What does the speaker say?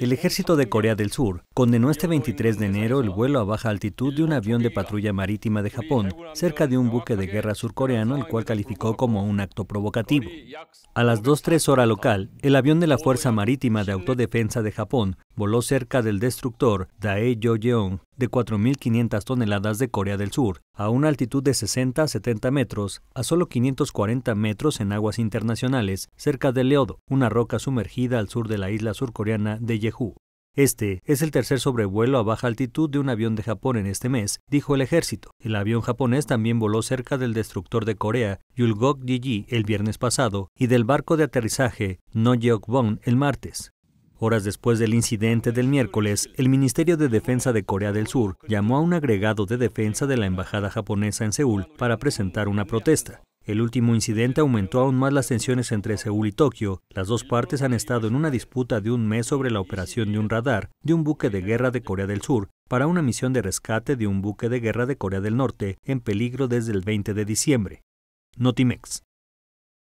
El ejército de Corea del Sur condenó este 23 de enero el vuelo a baja altitud de un avión de patrulla marítima de Japón cerca de un buque de guerra surcoreano, el cual calificó como un acto provocativo. A las 2.03 hora local, el avión de la Fuerza Marítima de Autodefensa de Japón voló cerca del destructor Dae de 4.500 toneladas de Corea del Sur, a una altitud de 60 a 70 metros, a solo 540 metros en aguas internacionales, cerca de Leodo, una roca sumergida al sur de la isla surcoreana de Jeju. Este es el tercer sobrevuelo a baja altitud de un avión de Japón en este mes, dijo el ejército. El avión japonés también voló cerca del destructor de Corea, Yulgok Jiji, el viernes pasado, y del barco de aterrizaje No el martes. Horas después del incidente del miércoles, el Ministerio de Defensa de Corea del Sur llamó a un agregado de defensa de la Embajada japonesa en Seúl para presentar una protesta. El último incidente aumentó aún más las tensiones entre Seúl y Tokio. Las dos partes han estado en una disputa de un mes sobre la operación de un radar de un buque de guerra de Corea del Sur para una misión de rescate de un buque de guerra de Corea del Norte en peligro desde el 20 de diciembre. Notimex.